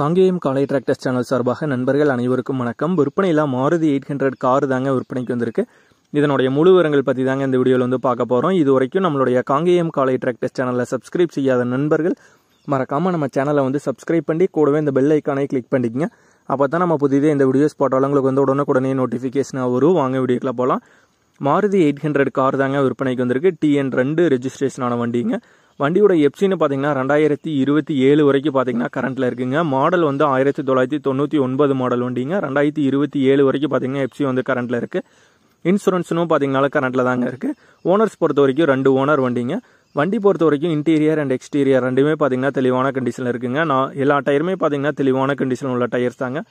காங்கேயம் காலை tractors channel சார்பாக நண்பர்கள் அனைவருக்கும் வணக்கம் விற்பனையில் மாருதி எயிட் ஹண்ட்ரட் கார் தாங்க விற்பனைக்கு வந்திருக்கு இதனுடைய முழு விவரங்கள் பற்றி தாங்க இந்த வீடியோவில் வந்து பார்க்க போகிறோம் இது வரைக்கும் நம்மளுடைய காங்கேயம் காலை டிராக்டர்ஸ் சேனலை சப்ஸ்கிரைப் செய்யாத நண்பர்கள் மறக்காமல் நம்ம சேனலை வந்து சப்ஸ்கிரைப் பண்ணி கூடவே இந்த பெல் ஐக்கானை கிளிக் பண்ணிக்கங்க அப்போ தான் நம்ம புதிதே இந்த வீடியோஸ் போட்டாலும் உங்களுக்கு வந்து உடனுக்குடனே நோட்டிஃபிகேஷனாக வரும் வாங்க வீடியோக்கில் போகலாம் மாருதி எயிட் ஹண்ட்ரட் கார் தாங்க விற்பனைக்கு வந்திருக்கு டிஎன் ரெண்டு ரெஜிஸ்ட்ரேஷனான வண்டிங்க வண்டியோட எப்சின்னு பார்த்தீங்கன்னா ரெண்டாயிரத்தி இருபத்தி ஏழு வரைக்கும் பார்த்தீங்கன்னா கரண்ட்டில் இருக்குங்க மாடல் வந்து ஆயிரத்தி தொள்ளாயிரத்தி தொண்ணூற்றி ஒன்பது மாடல் வண்டிங்க ரெண்டாயிரத்தி இருபத்தி ஏழு வரைக்கும் பார்த்தீங்கன்னா எப்சி வந்து கரண்ட்டில் இருக்குது இன்சூரன்ஸுனும் பார்த்தீங்கன்னா கரண்ட்டில் தாங்க இருக்குது ஓனர்ஸ் பொறுத்த வரைக்கும் ரெண்டு ஓனர் வண்டிங்க வண்டி பொறுத்த வரைக்கும் இன்டீரியர் அண்ட் எக்ஸ்டீரியர் ரெண்டுமே பார்த்தீங்கன்னா தெளிவான கண்டிஷனில் இருக்குங்க நான் எல்லா டயருமே பார்த்தீங்கன்னா தெளிவான கண்டிஷன் உள்ள டயர்ஸ் தாங்க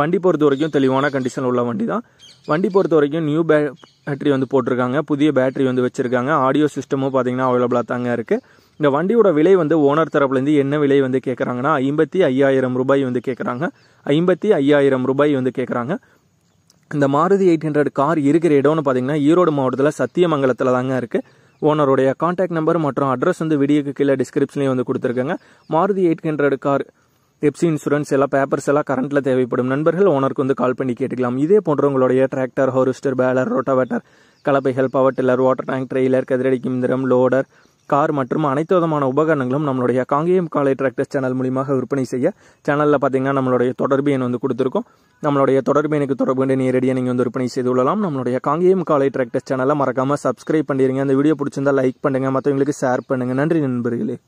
வண்டி பொறுத்த வரைக்கும் தெளிவான கண்டிஷன் உள்ள வண்டி தான் வண்டி பொறுத்த வரைக்கும் நியூ பேட்டரி வந்து போட்டிருக்காங்க புதிய பேட்டரி வந்து வச்சுருக்காங்க ஆடியோ சிஸ்டமும் பார்த்தீங்கன்னா அவைலபிளாக தாங்க இருக்குது இந்த வண்டியோட விலை வந்து ஓனர் தரப்புலேருந்து என்ன விலை வந்து கேட்குறாங்கன்னா ஐம்பத்தி ஐயாயிரம் ரூபாய் வந்து கேட்குறாங்க ஐம்பத்தி ஐயாயிரம் ரூபாய் வந்து கேட்குறாங்க இந்த மாருதி எயிட் ஹண்ட்ரட் கார் இருக்கிற இடம்னு பார்த்தீங்கன்னா ஈரோடு மாவட்டத்தில் சத்தியமங்கலத்தில் தாங்க இருக்குது ஓனருடைய காண்டாக்ட் நம்பர் மற்றும் அட்ரஸ் வந்து வீடியோக்கு கீழே டிஸ்கிரிப்ஷன்லேயும் வந்து கொடுத்துருக்காங்க Maruti eight hundred car FC insurance எல்லாம் பேப்பர்ஸ் எல்லாம் கரண்ட்டில் தேவைப்படும் நண்பர்கள் ஓனருக்கு வந்து கால் பண்ணி கேட்டுக்கலாம் இதே போன்ற உங்களுடைய டிராக்டர் ஹோரிஸ்டர் பேலர் ரோட்டாவேட்டர் கலப்பைகள் power tiller water tank trailer கதிரடி கிந்திரம் லோடர் கார் மற்றும் அனைத்து விதமான உபகரணங்களும் நம்மளுடைய காங்கேயம் காலை டிராக்டர்ஸ் சேனல் மூலியமாக விற்பனை செய்ய சேனலில் பார்த்தீங்கன்னா நம்மளுடைய தொடர்பு எண் வந்து கொடுத்துருக்கோம் நம்மளுடைய தொடர்பு எனக்கு தொடர்பு கொண்டு நேரடியாக நீங்கள் வந்து விற்பனை செய்து கொள்ளலாம் நம்மளுடைய காங்கேயம் காலை டிராக்டர்ஸ் சேனலை மறக்காமல் சப்ஸ்கிரைப் பண்ணிடுங்க அந்த வீடியோ பிடிச்சிருந்தால் லைக் பண்ணுங்கள் மற்றவங்களுக்கு ஷேர் பண்ணுங்கள் நன்றி நண்பர்களே